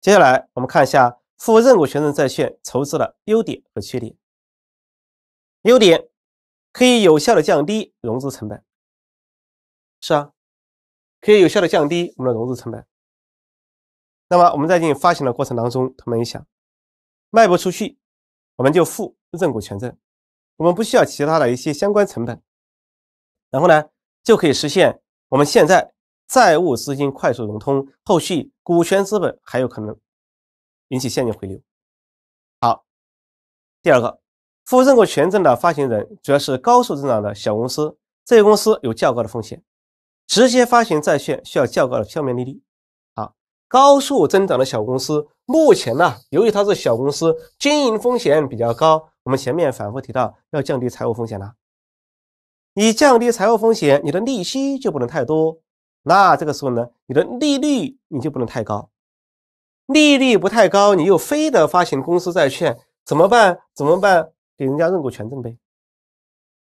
接下来，我们看一下负认股权证债券筹资的优点和缺点。优点可以有效的降低融资成本。是啊，可以有效的降低我们的融资成本。那么我们在进行发行的过程当中，同学们想，卖不出去，我们就负认股权证，我们不需要其他的一些相关成本，然后呢，就可以实现我们现在。债务资金快速融通，后续股权资本还有可能引起现金回流。好，第二个负认购权证的发行人主要是高速增长的小公司，这些公司有较高的风险，直接发行债券需要较高的票面利率。好，高速增长的小公司目前呢，由于它是小公司，经营风险比较高。我们前面反复提到要降低财务风险了，你降低财务风险，你的利息就不能太多。那这个时候呢，你的利率你就不能太高，利率不太高，你又非得发行公司债券怎么办？怎么办？给人家认股权证呗。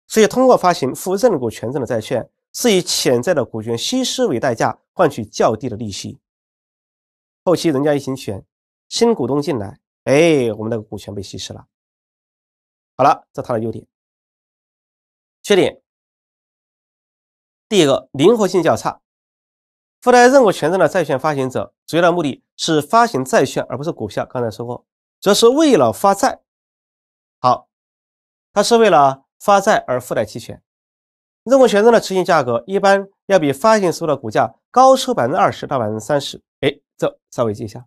所以，通过发行附认股权证的债券，是以潜在的股权稀释为代价，换取较低的利息。后期人家一行权，新股东进来，哎，我们的股权被稀释了。好了，这是它的优点。缺点，第一个，灵活性较差。附带认股权证的债券发行者主要的目的是发行债券而不是股票。刚才说过，主要是为了发债。好，它是为了发债而附带期权。认股权证的执行价格一般要比发行时候的股价高出百分之二十到百分之三十。哎，这稍微记一下。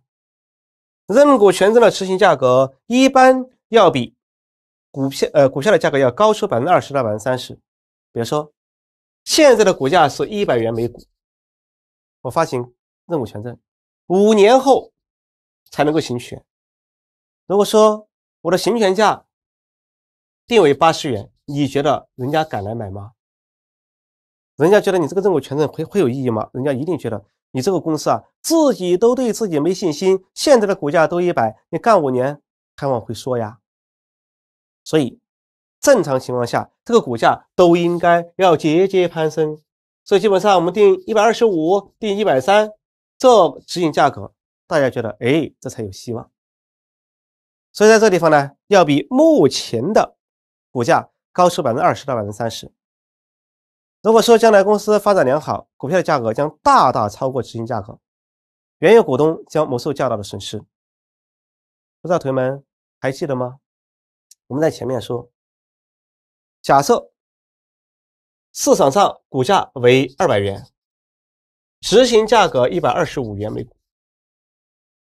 认股权证的执行价格一般要比股票呃股票的价格要高出百分之二十到百分之三十。比如说，现在的股价是一百元每股。我发行认股权证，五年后才能够行权。如果说我的行权价定为八十元，你觉得人家敢来买吗？人家觉得你这个认股权证会会有意义吗？人家一定觉得你这个公司啊，自己都对自己没信心，现在的股价都一百，你干五年还往回缩呀？所以正常情况下，这个股价都应该要节节攀升。所以基本上我们定一百二十五，定一百三这指引价格，大家觉得哎，这才有希望。所以在这地方呢，要比目前的股价高出百分之二十到百分之三十。如果说将来公司发展良好，股票的价格将大大超过执行价格，原有股东将蒙受较大的损失。不知道同学们还记得吗？我们在前面说，假设。市场上股价为二百元，执行价格一百二十五元每股。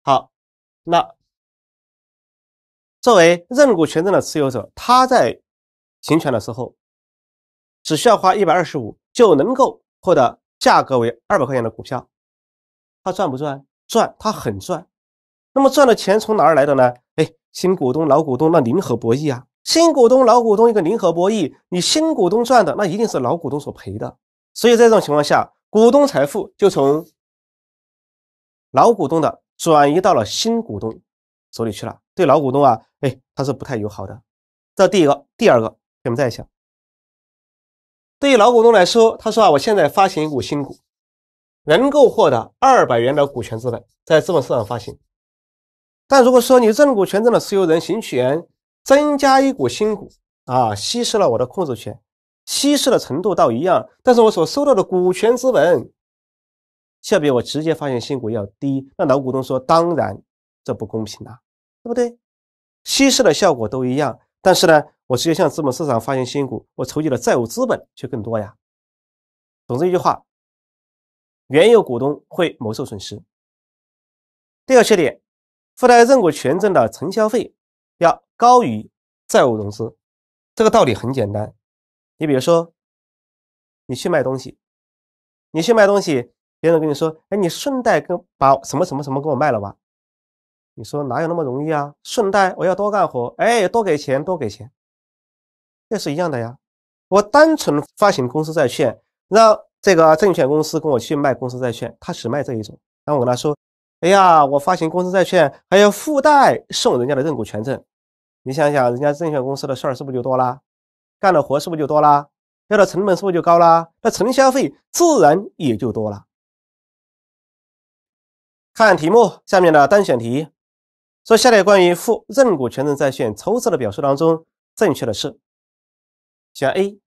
好，那作为认股权证的持有者，他在行权的时候只需要花一百二十五就能够获得价格为二百块钱的股票，他赚不赚？赚，他很赚。那么赚的钱从哪儿来的呢？哎，新股东、老股东那零和博弈啊。新股东、老股东一个零和博弈，你新股东赚的那一定是老股东所赔的，所以在这种情况下，股东财富就从老股东的转移到了新股东手里去了，对老股东啊，哎，他是不太友好的。这第一个，第二个，我们再想，对于老股东来说，他说啊，我现在发行一股新股，能够获得二百元的股权资本，在资本市场发行，但如果说你认股权证的持有人行权。增加一股新股啊，稀释了我的控制权，稀释的程度倒一样，但是我所收到的股权资本却比我直接发行新股要低。那老股东说：“当然，这不公平啊，对不对？稀释的效果都一样，但是呢，我直接向资本市场发行新股，我筹集的债务资本却更多呀。”总之一句话，原有股东会蒙受损失。第二缺点，附带认股权证的承销费。高于债务融资，这个道理很简单。你比如说，你去卖东西，你去卖东西，别人跟你说，哎，你顺带跟把什么什么什么给我卖了吧？你说哪有那么容易啊？顺带我要多干活，哎，多给钱，多给钱，这是一样的呀。我单纯发行公司债券，让这个证券公司跟我去卖公司债券，他只卖这一种。然后我跟他说，哎呀，我发行公司债券还要附带送人家的认股权证。你想想，人家证券公司的事儿是不是就多啦？干的活是不是就多啦？要的成本是不是就高啦？那承销费自然也就多了。看题目下面的单选题，说下列关于负认股权证债券筹资的表述当中，正确的是，选 A，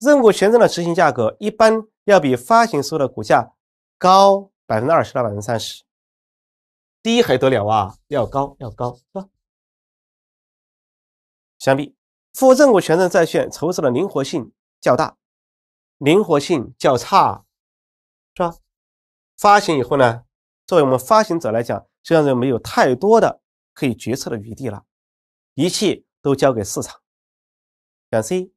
认股权证的执行价格一般要比发行时的股价高百分之二十到百分之三十，低还得了啊？要高，要高，是吧？相比，负认股权证债券筹资的灵活性较大，灵活性较差，是吧？发行以后呢，作为我们发行者来讲，实际上就没有太多的可以决策的余地了，一切都交给市场。选 C，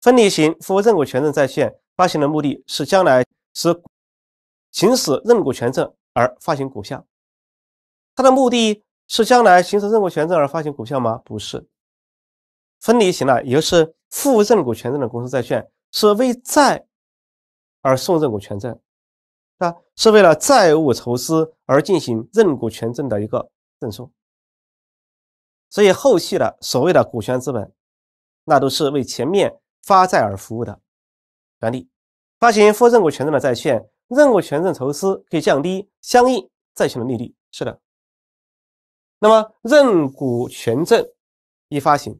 分离型负认股权证债券发行的目的是将来是行使认股权证而发行股票，它的目的是将来行使认股权证而发行股票吗？不是。分离型呢，也就是负认股权证的公司债券，是为债而送认股权证，啊，是为了债务筹资而进行认股权证的一个赠送。所以后期的所谓的股权资本，那都是为前面发债而服务的。原理：发行负认股权证的债券，认股权证筹资可以降低相应债券的利率。是的。那么认股权证一发行。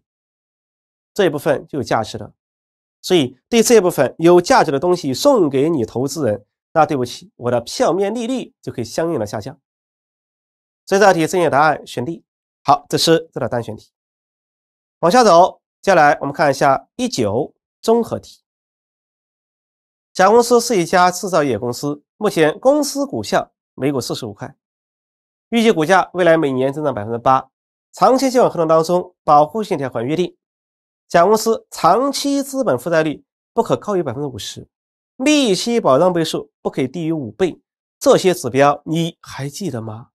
这一部分就有价值了，所以对这一部分有价值的东西送给你投资人，那对不起，我的票面利率就可以相应的下降。所以这道题正确答案选 D。好，这是这道单选题。往下走，接下来我们看一下一九综合题。甲公司是一家制造业公司，目前公司股票每股四十五块，预计股价未来每年增长百分之八。长期借款合同当中保护性条款约定。甲公司长期资本负债率不可高于百分之五十，利息保障倍数不可以低于五倍，这些指标你还记得吗？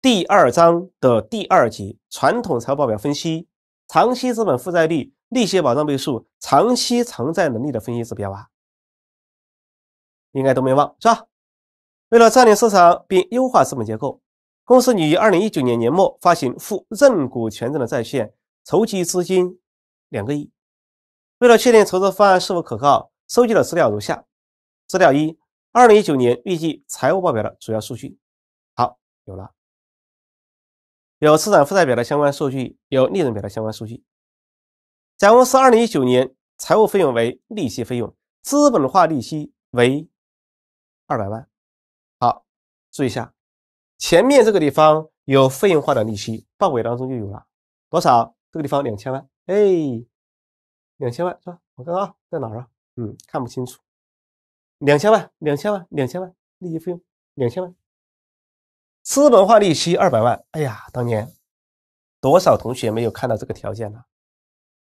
第二章的第二节传统财务报表分析，长期资本负债率、利息保障倍数、长期偿债能力的分析指标啊，应该都没忘是吧？为了占领市场并优化资本结构，公司拟于二零一九年年末发行负认股权证的债券。筹集资金两个亿。为了确定筹资方案是否可靠，收集的资料如下：资料一，二零一九年预计财务报表的主要数据。好，有了，有资产负债表的相关数据，有利润表的相关数据。甲公司二零一九年财务费用为利息费用，资本化利息为二百万。好，注意一下，前面这个地方有费用化的利息，报表当中就有了多少？这个地方两千万，哎，两千万是吧？我看看啊，在哪儿啊？嗯，看不清楚。两千万，两千万，两千万，利息费用两千万，资本化利息二百万。哎呀，当年多少同学没有看到这个条件呢？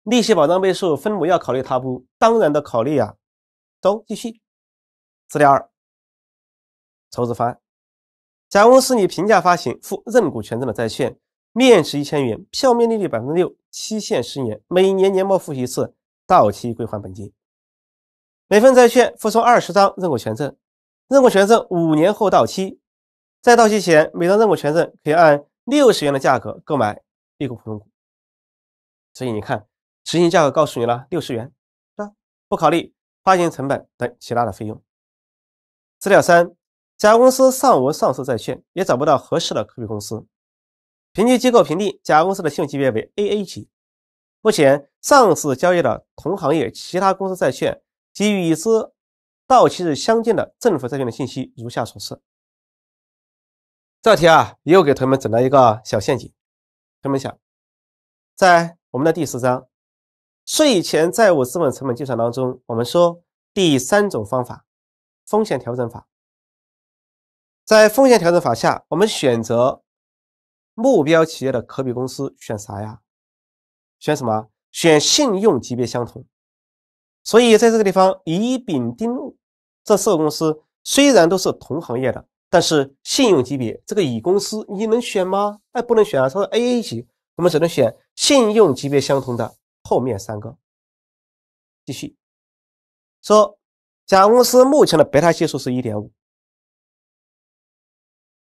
利息保障倍数分母要考虑它不？当然得考虑啊。走，继续。资料二，筹资方案。甲公司拟平价发行负认股权证的债券。面值一千元，票面利率百分之六，期限十年，每年年末付息一次，到期归还本金。每份债券附送二十张认购权证，认购权证五年后到期，在到期前，每张认购权证可以按六十元的价格购买一股普通股。所以你看，执行价格告诉你了六十元，吧？不考虑发行成本等其他的费用。资料三，甲公司尚无上市债券，也找不到合适的可比公司。评级机构评定甲公司的信用级别为 AA 级。目前上市交易的同行业其他公司债券及与之到期日相近的政府债券的信息如下所示。这题啊，又给同学们整了一个小陷阱。同学们想，在我们的第十章税前债务资本成本计算当中，我们说第三种方法风险调整法。在风险调整法下，我们选择。目标企业的可比公司选啥呀？选什么？选信用级别相同。所以在这个地方，乙丙丁戊这四个公司虽然都是同行业的，但是信用级别，这个乙公司你能选吗？哎，不能选啊，它是 AA 级，我们只能选信用级别相同的后面三个。继续说，甲公司目前的贝塔系数是1.5，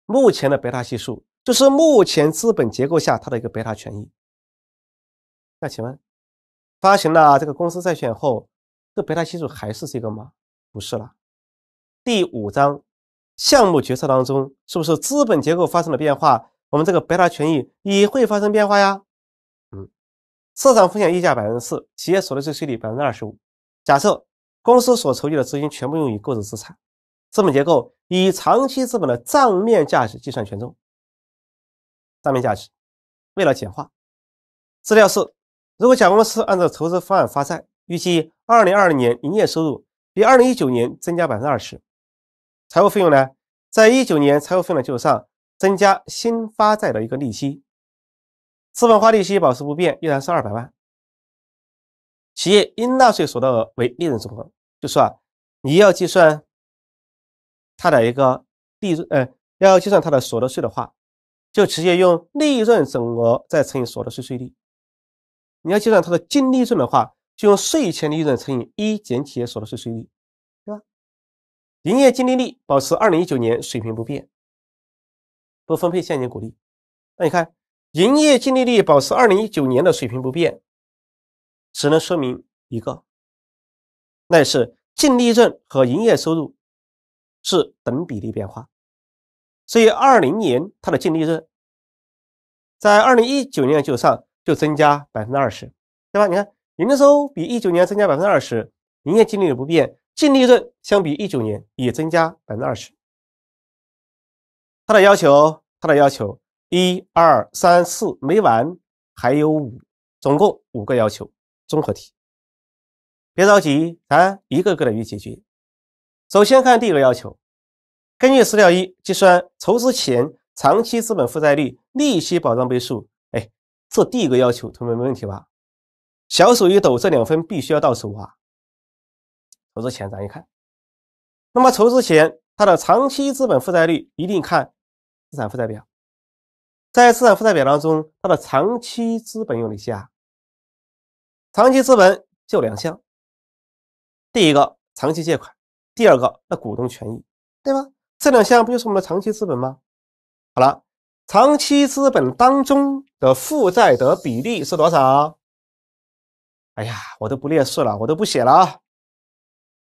目前的贝塔系数。就是目前资本结构下它的一个贝塔权益。那请问，发行了这个公司债券后，这个贝塔系数还是这个吗？不是了。第五章项目决策当中，是不是资本结构发生了变化？我们这个贝塔权益也会发生变化呀。嗯，市场风险溢价百分之四，企业所得税税率百分之二十五。假设公司所筹集的资金全部用于购置资产，资本结构以长期资本的账面价值计算权重。账面价值。为了简化，资料四：如果甲公司按照筹资方案发债，预计二零二零年营业收入比二零一九年增加百分之二十，财务费用呢，在一九年财务费用的基础上增加新发债的一个利息，资本化利息保持不变，依然是二百万。企业应纳税所得额为利润总额，就是啊，你要计算它的一个利，润，呃，要计算它的所得税的话。就直接用利润总额再乘以所得税税率。你要计算它的净利润的话，就用税前利润乘以一减企业所得税税率，对吧？营业净利率保持二零一九年水平不变，不分配现金股利。那你看，营业净利率保持二零一九年的水平不变，只能说明一个，那是净利润和营业收入是等比例变化。所以，二零年它的净利润在二零一九年就上就增加百分之二十，对吧？你看，营收比一九年增加百分之二十，营业净利润不变，净利润相比一九年也增加百分之二十。它的要求，它的要求，一二三四没完，还有五，总共五个要求，综合题。别着急咱一个个的去解决。首先看第一个要求。根据资料一计算筹资前长期资本负债率、利息保障倍数。哎，这第一个要求，同学们没问题吧？小手一抖，这两分必须要到手啊！筹资前咱一看，那么筹资前它的长期资本负债率一定看资产负债表，在资产负债表当中，它的长期资本有哪些啊？长期资本就两项，第一个长期借款，第二个那股东权益，对吧？这两项不就是我们的长期资本吗？好了，长期资本当中的负债的比例是多少？哎呀，我都不列式了，我都不写了啊。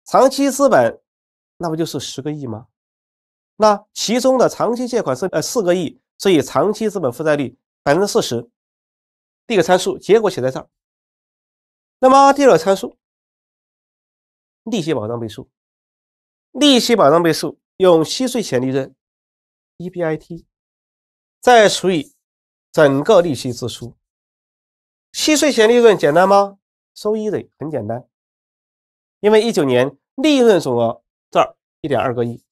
长期资本那不就是十个亿吗？那其中的长期借款是呃四个亿，所以长期资本负债率百分之四十。第一个参数结果写在这儿。那么第二个参数，利息保障倍数，利息保障倍数。用息税前利润 （EBIT） 再除以整个利息支出。息税前利润简单吗？So easy，很简单。因为一九年利润总额这儿一点二个亿，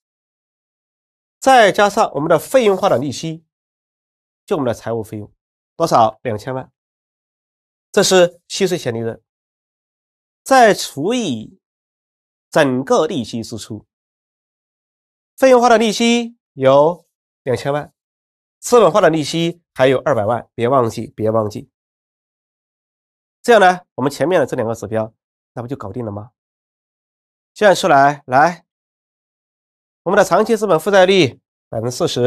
再加上我们的费用化的利息，就我们的财务费用多少两千万，这是息税前利润，再除以整个利息支出。费用化的利息有两千万，资本化的利息还有二百万，别忘记，别忘记。这样呢，我们前面的这两个指标，那不就搞定了吗？计算出来，来，我们的长期资本负债率百分之四十，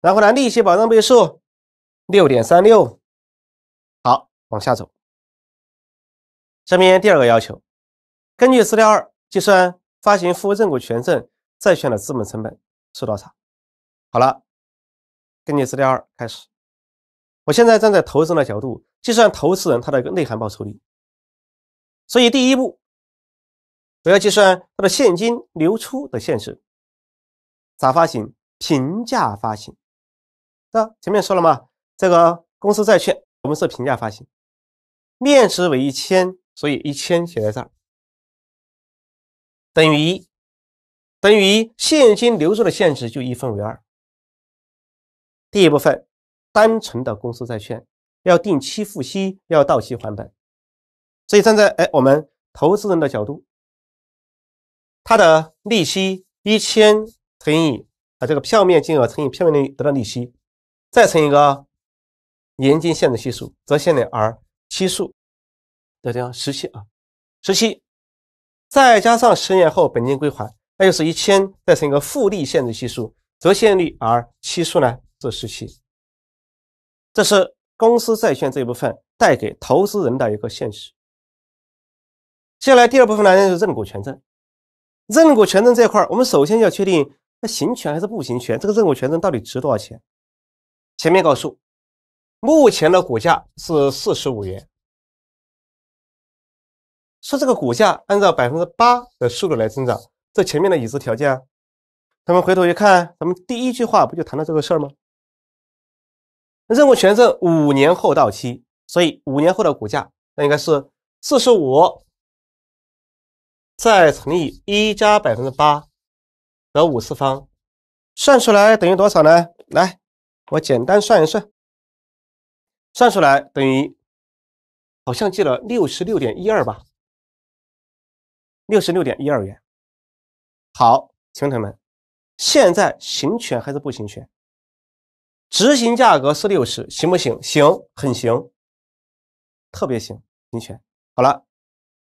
然后呢，利息保障倍数六点三六，好，往下走。下面第二个要求，根据资料二计算发行负认股权证。债券的资本成本是多少？好了，根据资料二开始。我现在站在投资人的角度计算投资人他的一个内涵报酬率。所以第一步，我要计算它的现金流出的现制，咋发行？平价发行。那前面说了嘛，这个公司债券我们是平价发行，面值为一千，所以一千写在这儿，等于一。等于现金流入的现值就一分为二。第一部分，单纯的公司债券要定期付息，要到期还本。所以站在哎，我们投资人的角度，它的利息一千乘以啊这个票面金额乘以票面利率得到利息，再乘一个年金限制系数折现的 r 期数，就这样十七啊十七，再加上十年后本金归还。那又是一千，再乘一个复利限制系数、折现率 r，期数呢是十七。这是公司债券这一部分带给投资人的一个现实。接下来第二部分呢就是认股权证。认股权证这一块，我们首先要确定它行权还是不行权，这个认股权证到底值多少钱。前面告诉，目前的股价是四十五元，说这个股价按照百分之八的速度来增长。这前面的已知条件，咱们回头一看，咱们第一句话不就谈到这个事儿吗？任务权证五年后到期，所以五年后的股价那应该是四十五，再乘以一加百分之八得五次方，算出来等于多少呢？来，我简单算一算，算出来等于好像记了六十六点一二吧，六十六点一二元。好，同学们，现在行权还是不行权？执行价格是六十，行不行？行，很行，特别行，行权好了。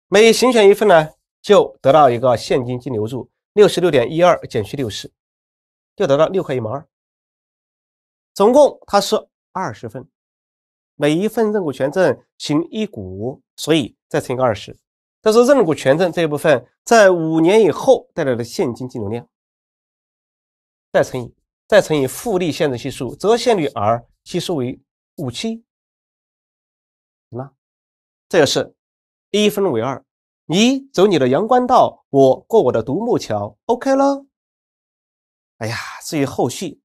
每行权一份呢，就得到一个现金净流入，六十六点一二减去六十，就得到六块一毛二。总共它是二十份，每一份认股权证行一股，所以再乘一个二十。这是认股权证这一部分，在五年以后带来的现金净流量，再乘以再乘以复利现值系数，折现率 r 系数为五七，行了，这个是一分为二，你走你的阳关道，我过我的独木桥，OK 了。哎呀，至于后续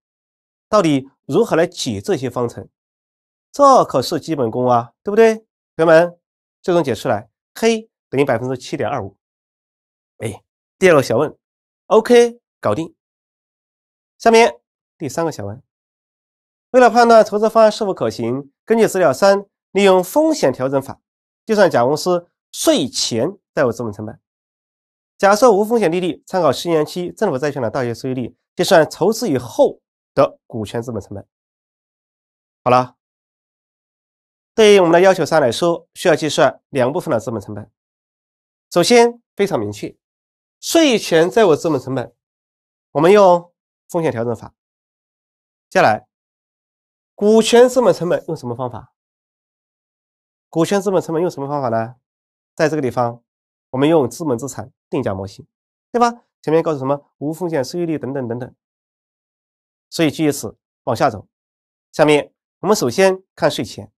到底如何来解这些方程，这可是基本功啊，对不对，朋友们？最终解出来，嘿。等于百分之七点二五。哎，第二个小问，OK，搞定。下面第三个小问，为了判断投资方案是否可行，根据资料三，利用风险调整法计算甲公司税前债务资本成本。假设无风险利率参考十年期政府债券的到期收益率，计算筹资以后的股权资本成本。好了，对于我们的要求三来说，需要计算两部分的资本成本。首先非常明确，税前债务资本成本，我们用风险调整法。接下来，股权资本成本用什么方法？股权资本成本用什么方法呢？在这个地方，我们用资本资产定价模型，对吧？前面告诉什么无风险收益率等等等等。所以于此往下走。下面我们首先看税前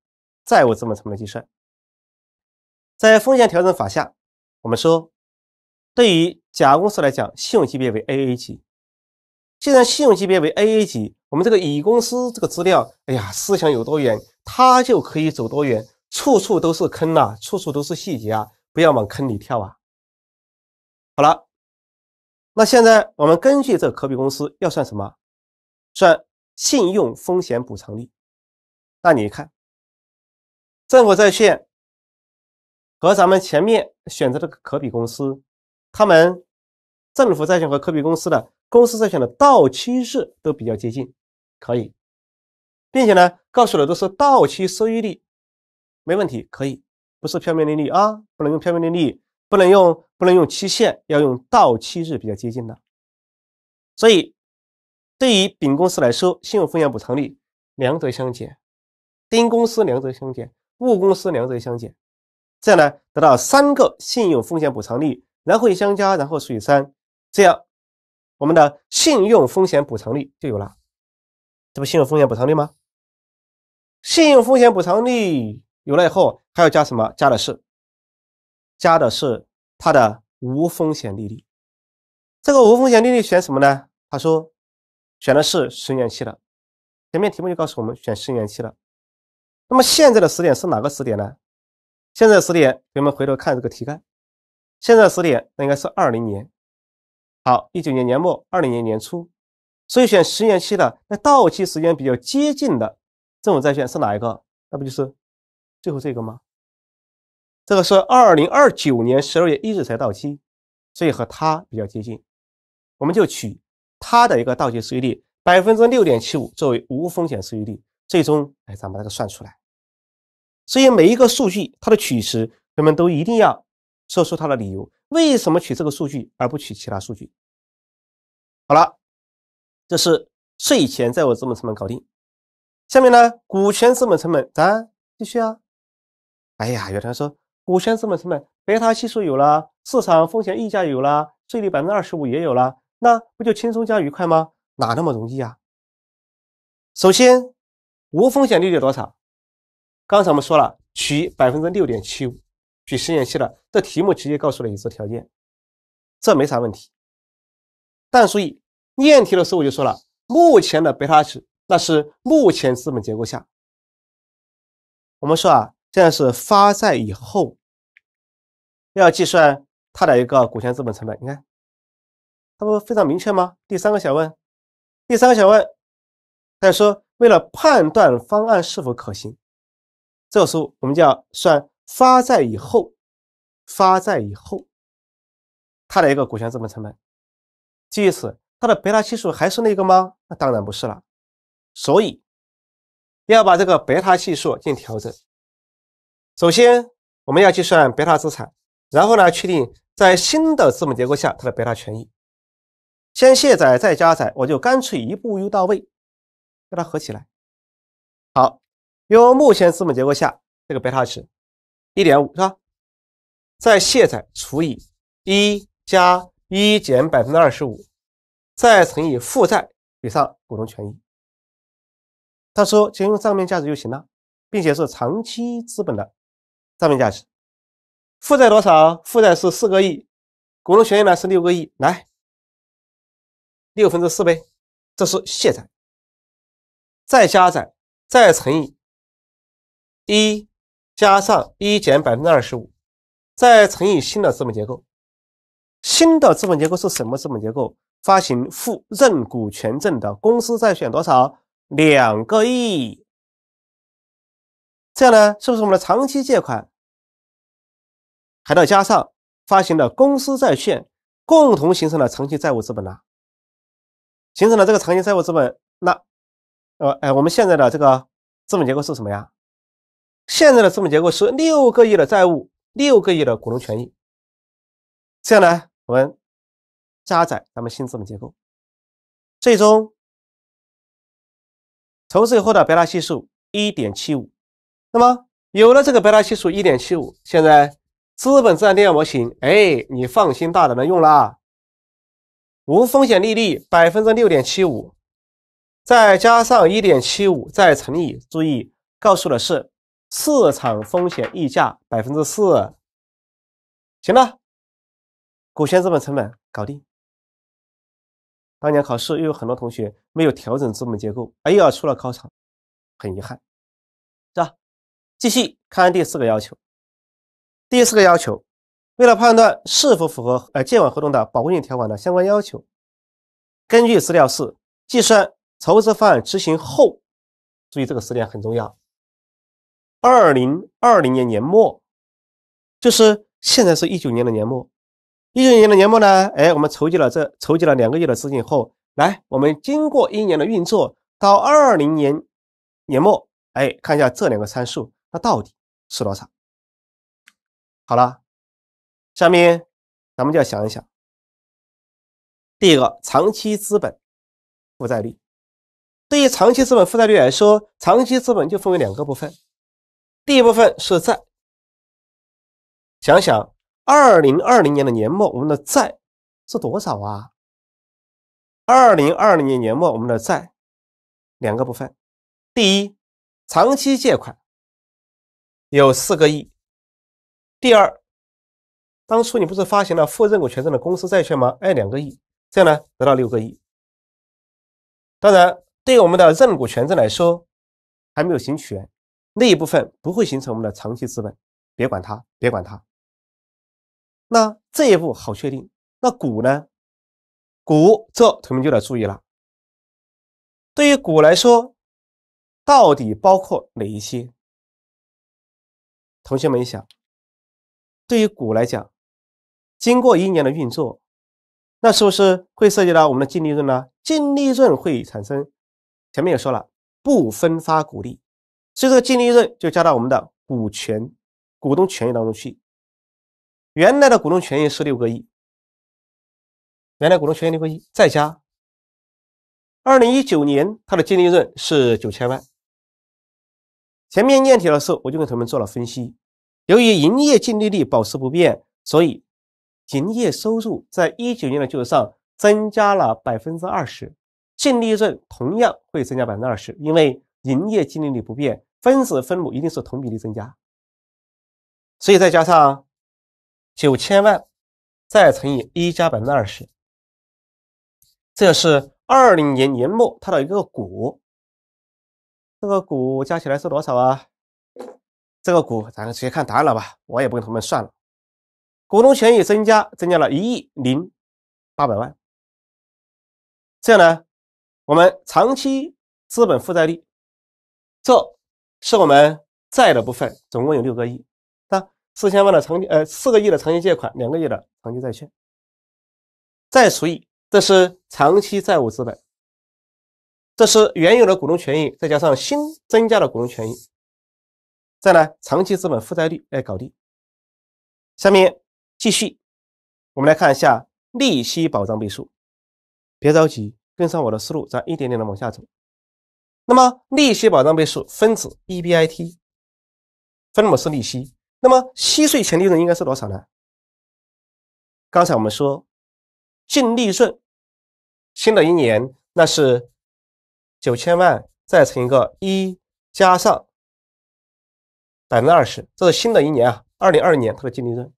债务资本成本的计算，在风险调整法下。我们说，对于甲公司来讲，信用级别为 AA 级。既然信用级别为 AA 级，我们这个乙公司这个资料，哎呀，思想有多远，它就可以走多远。处处都是坑啊，处处都是细节啊，不要往坑里跳啊。好了，那现在我们根据这可比公司要算什么？算信用风险补偿率。那你看，政府债券。和咱们前面选择的可比公司，他们政府债券和可比公司的公司债券的到期日都比较接近，可以，并且呢，告诉的都是到期收益率，没问题，可以，不是票面利率啊，不能用票面利率，不能用，不能用期限，要用到期日比较接近的。所以，对于丙公司来说，信用风险补偿率两者相减，丁公司两者相减，戊公司两者相减。这样呢，得到三个信用风险补偿率，然后相加，然后除以三，这样我们的信用风险补偿率就有了。这不信用风险补偿率吗？信用风险补偿率有了以后，还要加什么？加的是加的是它的无风险利率。这个无风险利率选什么呢？他说选的是十年期的。前面题目就告诉我们选十年期的。那么现在的时点是哪个时点呢？现在十点，同学们回头看这个题干。现在十点，那应该是二零年。好，一九年年末，二零年年初，所以选十年期的，那到期时间比较接近的政府债券是哪一个？那不就是最后这个吗？这个是二零二九年十二月一日才到期，所以和它比较接近，我们就取它的一个到期收益率百分之六点七五作为无风险收益率，最终哎，咱把这个算出来。所以每一个数据它的取值，人们都一定要说出它的理由，为什么取这个数据而不取其他数据？好了，这是税前债务资本成本搞定。下面呢，股权资本成本咱继续啊。哎呀，有同学说，股权资本成本贝塔系数有了，市场风险溢价有了，税率百分之二十五也有了，那不就轻松加愉快吗？哪那么容易啊？首先，无风险利率多少？刚才我们说了，取百分之六点七五，取十年期的，这题目直接告诉了已知条件，这没啥问题。但注意，念题的时候我就说了，目前的贝塔值那是目前资本结构下。我们说啊，现在是发债以后，要计算它的一个股权资本成本。你看，它不非常明确吗？第三个小问，第三个小问，他说为了判断方案是否可行。这时候我们就要算发债以后，发债以后，它的一个股权资本成本。据此，它的贝塔系数还是那个吗？那当然不是了。所以要把这个贝塔系数进行调整。首先，我们要计算贝塔资产，然后呢，确定在新的资本结构下它的贝塔权益。先卸载再加载，我就干脆一步又到位，把它合起来。好。用目前资本结构下这个贝塔值，一点五是吧？再卸载除以一加一减百分之二十五，再乘以负债比上股东权益。他说，仅用账面价值就行了，并且是长期资本的账面价值。负债多少？负债是四个亿，股东权益呢是六个亿。来，六分之四呗，这是卸载，再加载，再乘以。一加上一减百分之二十五，再乘以新的资本结构。新的资本结构是什么资本结构？发行负认股权证的公司债券多少？两个亿。这样呢，是不是我们的长期借款，还要加上发行的公司债券，共同形成了长期债务资本呢？形成了这个长期债务资本，那呃，哎，我们现在的这个资本结构是什么呀？现在的资本结构是六个亿的债务，六个亿的股东权益。这样呢，我们加载咱们新资本结构，最终筹资以后的贝塔系数一点七五。那么有了这个贝塔系数一点七五，现在资本资产定价模型，哎，你放心大胆的用啦，无风险利率百分之六点七五，再加上一点七五，再乘以，注意告诉的是。市场风险溢价百分之四，行了，股权资本成本搞定。当年考试又有很多同学没有调整资本结构，哎，又要出了考场，很遗憾，是吧？继续看第四个要求。第四个要求，为了判断是否符合呃借款合同的保护性条款的相关要求，根据资料四计算筹资方案执行后，注意这个时点很重要。二零二零年年末，就是现在是一九年的年末。一九年的年末呢，哎，我们筹集了这筹集了两个月的资金后，来我们经过一年的运作，到二零年年末，哎，看一下这两个参数，它到底是多少？好了，下面咱们就要想一想。第一个，长期资本负债率。对于长期资本负债率来说，长期资本就分为两个部分。第一部分是债，想想二零二零年的年末，我们的债是多少啊？二零二零年年末，我们的债两个部分：第一，长期借款有四个亿；第二，当初你不是发行了负认股权证的公司债券吗？哎，两个亿，这样呢得到六个亿。当然，对我们的认股权证来说，还没有行权。那一部分不会形成我们的长期资本，别管它，别管它。那这一步好确定。那股呢？股，这同学们就得注意了。对于股来说，到底包括哪一些？同学们想，对于股来讲，经过一年的运作，那是不是会涉及到我们的净利润呢？净利润会产生，前面也说了，不分发股利。所以这个净利润就加到我们的股权、股东权益当中去。原来的股东权益是六个亿，原来股东权益六个亿，再加。二零一九年它的净利润是九千万。前面念题的时候，我就跟同学们做了分析。由于营业净利率保持不变，所以营业收入在一九年的基础上增加了百分之二十，净利润同样会增加百分之二十，因为营业净利率不变。分子分母一定是同比例增加，所以再加上九千万，再乘以一加百分之二十，这是二零年年末它的一个股。这个股加起来是多少啊？这个股咱们直接看答案了吧，我也不跟他们算了。股东权益增加，增加了一亿零八百万。这样呢，我们长期资本负债率，这。是我们债的部分，总共有六个亿，那四千万的长呃四个亿的长期借款，两个亿的长期债券，再除以这是长期债务资本，这是原有的股东权益，再加上新增加的股东权益，再来长期资本负债率来搞定。下面继续，我们来看一下利息保障倍数，别着急跟上我的思路，咱一点点的往下走。那么利息保障倍数，分子 EBIT，分母是利息。那么息税前利润应该是多少呢？刚才我们说净利润，新的一年那是九千万再乘一个一加上百分之二十，这是新的一年啊，二零二零年它的净利润。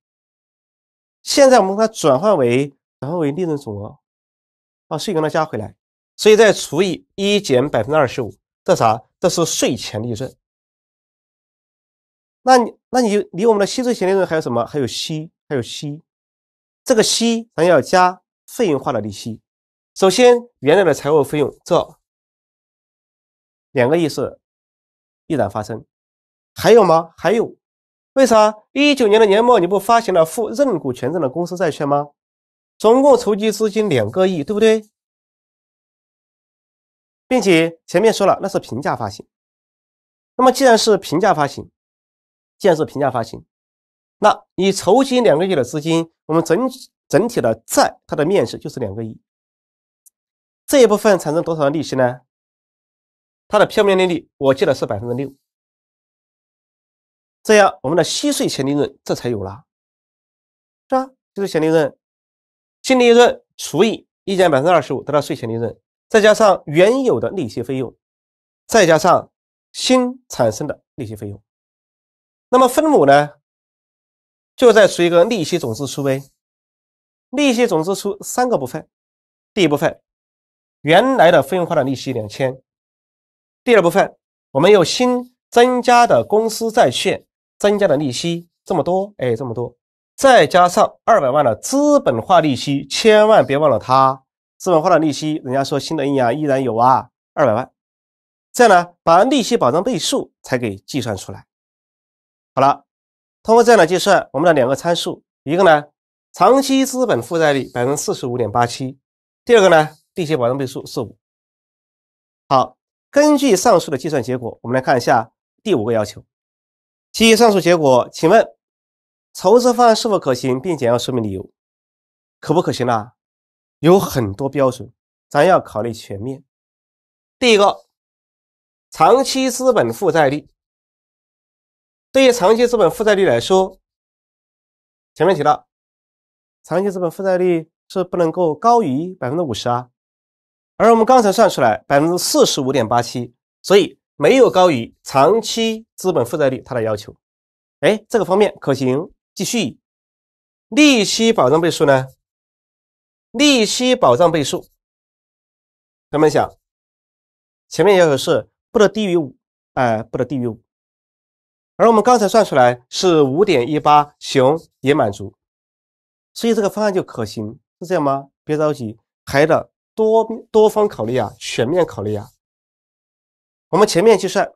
现在我们把它转换为转换为利润总额，把税给它加回来。所以再除以一减百分之二十五，这啥？这是税前利润。那，你，那你离我们的息税前利润还有什么？还有息，还有息。这个息咱要加费用化的利息。首先，原来的财务费用，这两个意思必然发生。还有吗？还有。为啥？一九年的年末你不发行了负认股权证的公司债券吗？总共筹集资金两个亿，对不对？并且前面说了那是平价发行，那么既然是平价发行，既然是平价发行，那你筹集两个亿的资金，我们整整体的债它的面值就是两个亿，这一部分产生多少利息呢？它的票面利率我记得是百分之六，这样我们的息税前利润这才有了，是啊，就是前利润，净利润除以一减百分之二十五得到税前利润。再加上原有的利息费用，再加上新产生的利息费用，那么分母呢？就再除一个利息总支出呗。利息总支出三个部分：第一部分，原来的费用化的利息两千；第二部分，我们有新增加的公司债券增加的利息这么多，哎，这么多，再加上二百万的资本化利息，千万别忘了它。资本化的利息，人家说新的银行依然有啊，二百万。这样呢，把利息保障倍数才给计算出来。好了，通过这样的计算，我们的两个参数，一个呢，长期资本负债率百分之四十五点八七，第二个呢，利息保障倍数是五。好，根据上述的计算结果，我们来看一下第五个要求。基于上述结果，请问筹资方案是否可行，并简要说明理由？可不可行呢？有很多标准，咱要考虑全面。第一个，长期资本负债率。对于长期资本负债率来说，前面提到，长期资本负债率是不能够高于百分之五十啊，而我们刚才算出来百分之四十五点八七，所以没有高于长期资本负债率它的要求。哎，这个方面可行。继续，利息保障倍数呢？利息保障倍数，同么们想，前面要求是不得低于五，哎，不得低于五，而我们刚才算出来是五点一八，熊也满足，所以这个方案就可行，是这样吗？别着急，还得多多方考虑啊，全面考虑啊。我们前面计算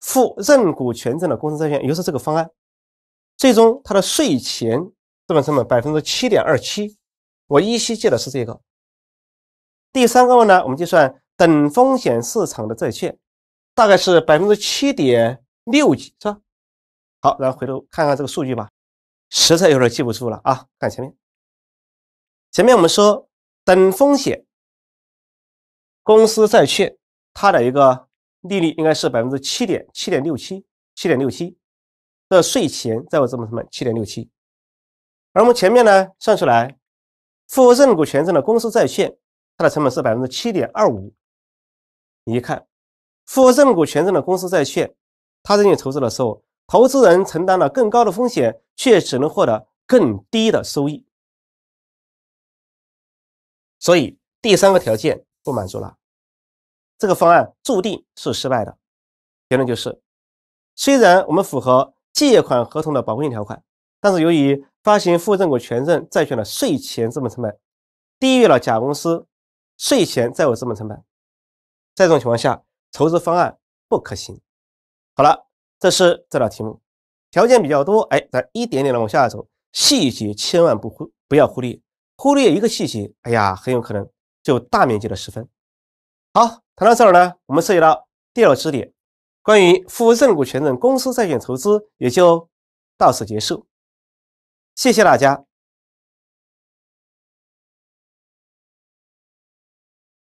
负认股权证的公司债券，也就是这个方案，最终它的税前资本成本百分之七点二七。我依稀记得是这个。第三个问呢，我们计算等风险市场的债券，大概是百分之七点六几是吧？好，然后回头看看这个数据吧。实在有点记不住了啊，看前面。前面我们说等风险公司债券，它的一个利率应该是百分之七点七点六七，七点六七的税前在我这本什么七点六七。而我们前面呢算出来。负认股权证的公司债券，它的成本是百分之七点二五。你看，负认股权证的公司债券，它在你投资的时候，投资人承担了更高的风险，却只能获得更低的收益。所以第三个条件不满足了，这个方案注定是失败的。结论就是，虽然我们符合借款合同的保护性条款，但是由于发行负认股权证债券的税前资本成本，低于了甲公司税前债务资本成本，在这种情况下，筹资方案不可行。好了，这是这道题目，条件比较多，哎，咱一点点的往下走，细节千万不忽不要忽略，忽略一个细节，哎呀，很有可能就大面积的失分。好，谈到这儿呢，我们涉及到第二个知识点，关于负认股权证公司债券筹资，也就到此结束。谢谢大家。